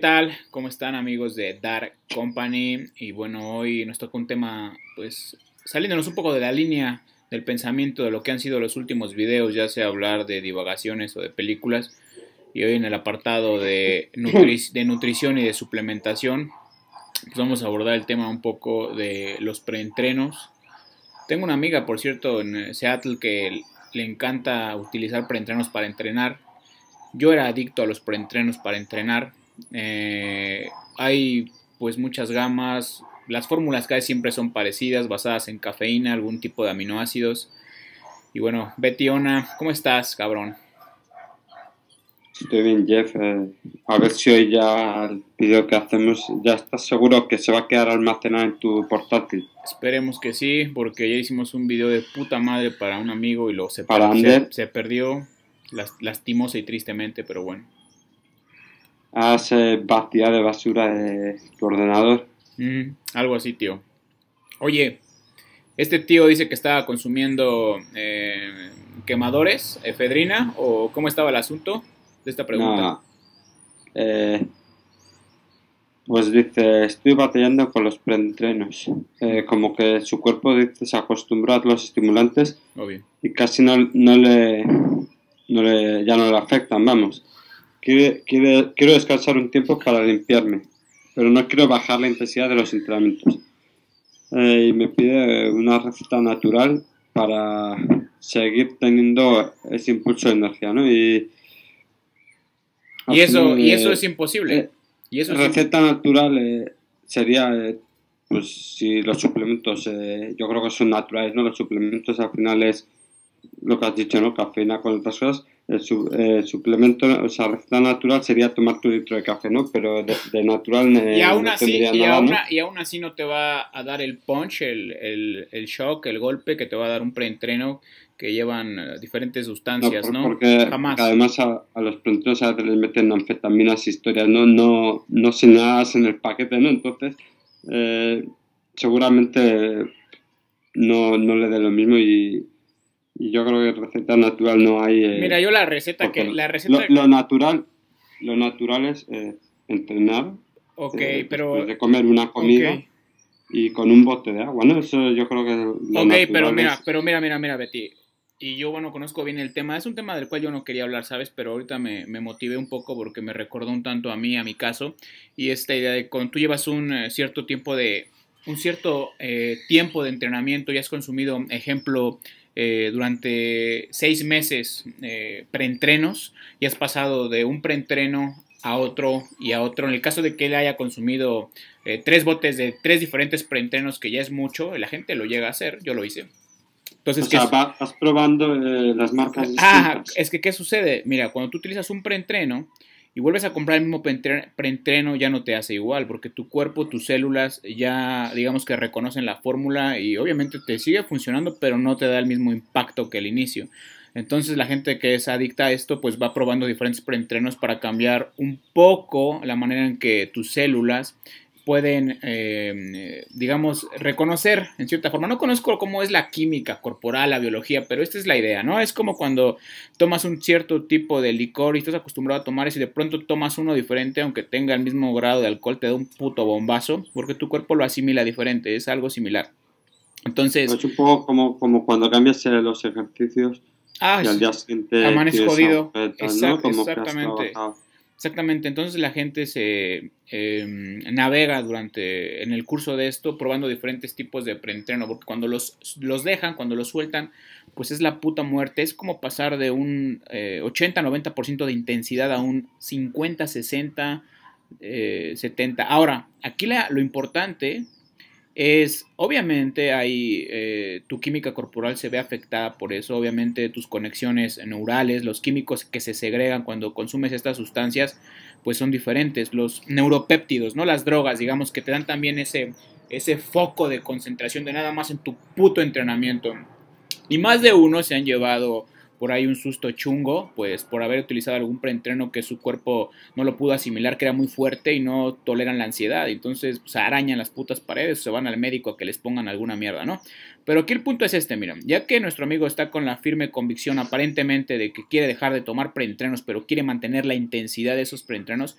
tal? ¿Cómo están amigos de Dark Company? Y bueno, hoy nos toca un tema, pues, saliéndonos un poco de la línea del pensamiento de lo que han sido los últimos videos, ya sea hablar de divagaciones o de películas. Y hoy en el apartado de, nutrición y de suplementación, pues vamos a abordar el tema un poco de los preentrenos. Tengo una amiga, por cierto, en Seattle que le encanta utilizar preentrenos para entrenar. Yo era adicto a los preentrenos para entrenar eh, hay pues muchas gamas, las fórmulas hay siempre son parecidas, basadas en cafeína, algún tipo de aminoácidos. Y bueno, Betty Ona, ¿cómo estás, cabrón? Estoy bien, Jeff. Eh, a ver si hoy ya el video que hacemos ya estás seguro que se va a quedar almacenado en tu portátil. Esperemos que sí, porque ya hicimos un video de puta madre para un amigo y lo se, se, perdió, las, lastimosa y tristemente, pero bueno has eh, de basura de tu ordenador. Mm, algo así, tío. Oye, este tío dice que estaba consumiendo eh, quemadores, efedrina, o cómo estaba el asunto de esta pregunta. Eh, pues dice, estoy batallando con los preentrenos. Eh, como que su cuerpo se acostumbró a los estimulantes y casi no, le, no le, ya no le afectan, vamos. Quiero, quiero, quiero descansar un tiempo para limpiarme, pero no quiero bajar la intensidad de los entrenamientos. Eh, y me pide una receta natural para seguir teniendo ese impulso de energía, ¿no? Y, eso, eh, eh, y eso es imposible. La ¿Y eso receta natural sería, pues si los suplementos, yo creo que son naturales, ¿no? Los suplementos al final es lo que has dicho, ¿no? Cafeína con otras cosas el, su, eh, suplemento, o sea, receta natural sería tomar tu litro de café, ¿no? Pero de, natural eh, y aún así, ¿no? así no te va a dar el punch, el, shock, el golpe que te va a dar un preentreno que llevan eh, diferentes sustancias, ¿no? Porque Jamás. además a, los preentrenos a veces les meten anfetaminas, historias, ¿no? No, no se nada en el paquete, ¿no? Entonces, seguramente no, no le dé lo mismo y y yo creo que receta natural no hay. Eh, mira, yo la receta que. Lo, natural, lo natural es eh, entrenar. Ok, eh, pero. De comer una comida. y con un bote de agua, ¿no? Eso yo creo que... Lo ok, pero mira, pero mira, mira, mira, Betty. Y yo, bueno, conozco bien el tema. Es un tema del cual yo no quería hablar, ¿sabes? Pero ahorita me, me motivé un poco porque me recordó un tanto a mí, a mi caso. Y esta idea de cuando tú llevas un cierto tiempo de... Un cierto tiempo de entrenamiento y has consumido, ejemplo, eh, durante seis meses eh, preentrenos y has pasado de un preentreno a otro y a otro. En el caso de que él haya consumido eh, tres botes de tres diferentes preentrenos, que ya es mucho, la gente lo llega a hacer, yo lo hice. Entonces, o vas probando las marcas. Ah, es que ¿qué sucede? Mira, cuando tú utilizas un preentreno, y vuelves a comprar el mismo preentreno, ya no te hace igual, porque tu cuerpo, tus células ya, digamos que reconocen la fórmula y obviamente te sigue funcionando, pero no te da el mismo impacto que el inicio. Entonces la gente que es adicta a esto, pues va probando diferentes preentrenos para cambiar un poco la manera en que tus células pueden, eh, digamos, reconocer en cierta forma. No conozco cómo es la química corporal, la biología, pero esta es la idea, ¿no? Es como cuando tomas un cierto tipo de licor y estás acostumbrado a tomar eso y de pronto tomas uno diferente, aunque tenga el mismo grado de alcohol, te da un puto bombazo, porque tu cuerpo lo asimila diferente, es algo similar. Entonces... Es un poco como, como cuando cambias los ejercicios ah, y al día jodido. exactamente. Exactamente, entonces la gente se em, navega durante, en el curso de esto, probando diferentes tipos de preentreno, porque cuando los, los dejan, cuando los sueltan, pues es la puta muerte, es como pasar de un 80-90% eh, de intensidad a un 50-60, 70. Eh, Ahora, aquí lo importante es, obviamente, hay, eh, tu química corporal se ve afectada por eso, obviamente tus conexiones neurales, los químicos que se segregan cuando consumes estas sustancias, pues son diferentes, los neuropéptidos, no las drogas, digamos, que te dan también ese, ese foco de concentración de nada más en tu puto entrenamiento. Y más de uno se han llevado por ahí un susto chungo, pues por haber utilizado algún preentreno que su cuerpo no lo pudo asimilar, que era muy fuerte y no toleran la ansiedad. Entonces se pues, arañan las putas paredes, se van al médico a que les pongan alguna mierda, ¿no? Pero aquí el punto es este, mira, ya que nuestro amigo está con la firme convicción aparentemente de que quiere dejar de tomar preentrenos, pero quiere mantener la intensidad de esos preentrenos,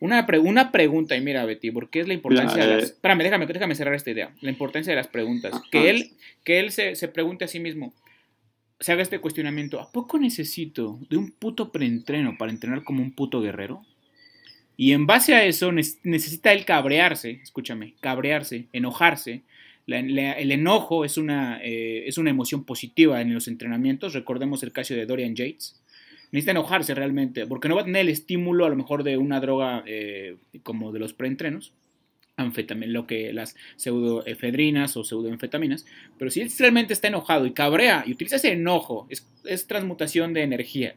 una, una, pregunta, y mira, Betty, porque es la importancia de las. Espérame, déjame, déjame cerrar esta idea. La importancia de las preguntas. Que él, que él se, se pregunte a sí mismo: se haga este cuestionamiento, ¿a poco necesito de un puto preentreno para entrenar como un puto guerrero? Y en base a eso necesita él cabrearse, escúchame, cabrearse, enojarse. el enojo es una, eh, es una emoción positiva en los entrenamientos. Recordemos el caso de Dorian Yates. Necesita enojarse realmente, porque no va a tener el estímulo a lo mejor de una droga eh, como de los preentrenos lo que las pseudoefedrinas o pseudoenfetaminas. pero si él realmente está enojado y cabrea y utiliza ese enojo, es, transmutación de energía.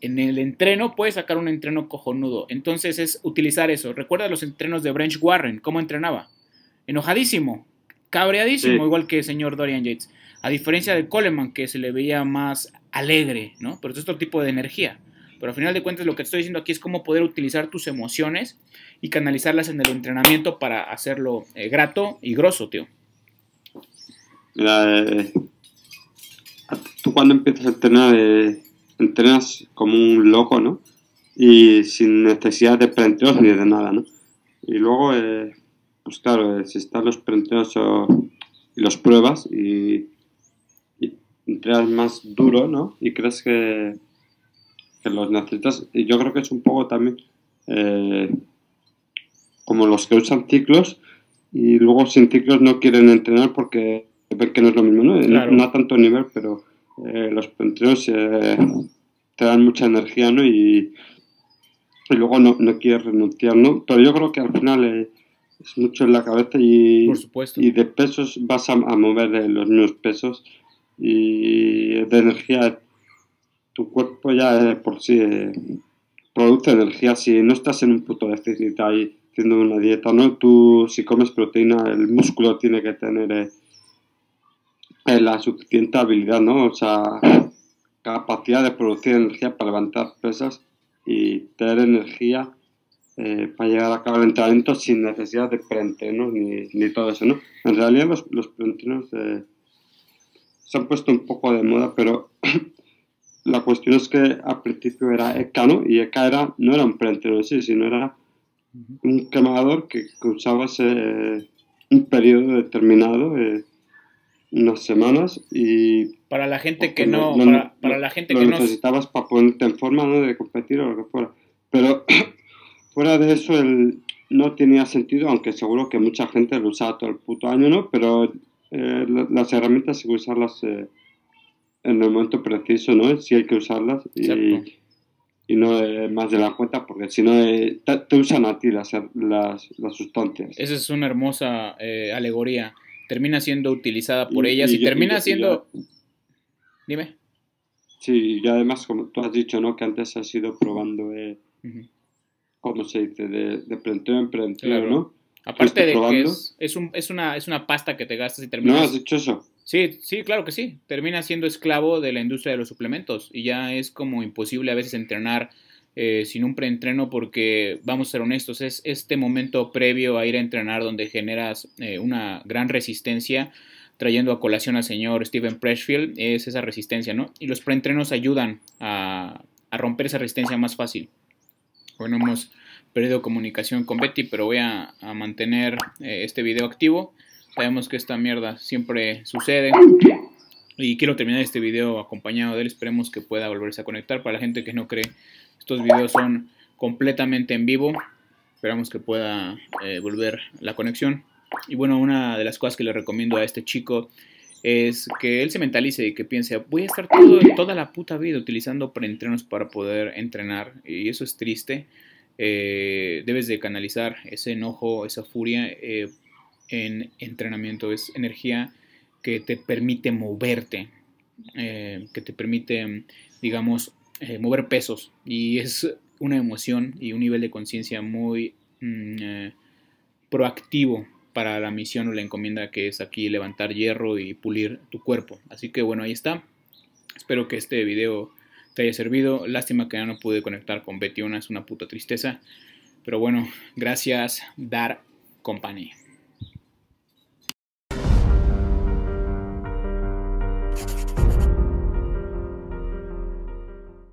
En el entreno puede sacar un entreno cojonudo. Entonces es utilizar eso. Recuerda los entrenos de Branch Warren, cómo entrenaba. Enojadísimo, cabreadísimo, igual que el señor Dorian Yates. A diferencia de Coleman, que se le veía más alegre, ¿no? Pero es otro tipo de energía. Pero al final de cuentas, lo que estoy diciendo aquí es cómo poder utilizar tus emociones y canalizarlas en el entrenamiento para hacerlo eh, grato y grosso, tío. Mira, eh, tú cuando empiezas a entrenar, eh, entrenas como un loco, ¿no? Y sin necesidad de prenteos ni de nada, ¿no? Y luego, pues claro, si están los prenteos y los pruebas y, entrenas más duro, ¿no? Y crees que, los necesitas. Y yo creo que es un poco también como los que usan ciclos y luego sin ciclos no quieren entrenar porque ven que no es lo mismo, ¿no? Eh, no, a tanto nivel, pero eh, los entrenos eh, te dan mucha energía, ¿no? Y, luego no, no, quieres renunciar, ¿no? Pero yo creo que al final es mucho en la cabeza y, y de pesos vas a, mover los mismos pesos y de energía tu cuerpo ya por sí produce energía si no estás en un puto déficit ahí una dieta, ¿no? Tú si comes proteína, el músculo tiene que tener eh, eh, la suficiente habilidad, ¿no? O sea, capacidad de producir energía para levantar pesas y tener energía eh, para llegar a cabo entrenamiento sin necesidad de preentrenos ni, ni todo eso, ¿no? En realidad los, los se han puesto un poco de moda, pero la cuestión es que al principio era ECA, Y ECA no era un preentreno sí, sino era un quemador que usabas un periodo determinado, unas semanas y... Para la gente que no... para, la gente que necesitabas para ponerte en forma de competir o lo que fuera. Pero fuera de eso el, no tenía sentido, aunque seguro que mucha gente lo usaba todo el puto año, ¿no? Pero eh, las herramientas hay que usarlas eh, en el momento preciso, ¿no? si hay que usarlas. Y, y no eh, más de la cuenta, porque si no eh, te, usan a ti las, las, sustancias. Esa es una hermosa eh, alegoría. Termina siendo utilizada por ellas y, termina siendo... Dime. Sí, y además, como tú has dicho, ¿no? Que antes has ido probando, eh, ¿cómo se dice? De, de en planteo, ¿no? Aparte de que es, es, una, es una pasta que te gastas y terminas... No, has dicho eso. Sí, sí, claro que sí. Termina siendo esclavo de la industria de los suplementos y ya es como imposible a veces entrenar eh, sin un preentreno porque, vamos a ser honestos, es este momento previo a ir a entrenar donde generas eh, una gran resistencia, trayendo a colación al señor Steven Pressfield, es esa resistencia, ¿no? Y los preentrenos ayudan a, romper esa resistencia más fácil. Bueno, hemos perdido comunicación con Betty, pero voy a, mantener eh, este video activo. Sabemos que esta mierda siempre sucede. Y quiero terminar este video acompañado de él. Esperemos que pueda volverse a conectar. Para la gente que no cree, estos videos son completamente en vivo. Esperamos que pueda eh, volver la conexión. Y bueno, una de las cosas que le recomiendo a este chico es que él se mentalice y que piense, voy a estar todo, toda la puta vida utilizando preentrenos para poder entrenar. Y eso es triste. Eh, debes de canalizar ese enojo, esa furia. Eh, en entrenamiento, es energía que te permite moverte, eh, que te permite, digamos, eh, mover pesos. Y es una emoción y un nivel de conciencia muy mm, eh, proactivo para la misión o la encomienda que es aquí levantar hierro y pulir tu cuerpo. Así que bueno, ahí está. Espero que este video te haya servido. Lástima que ya no pude conectar con una es una puta tristeza. Pero bueno, gracias, Dar compañía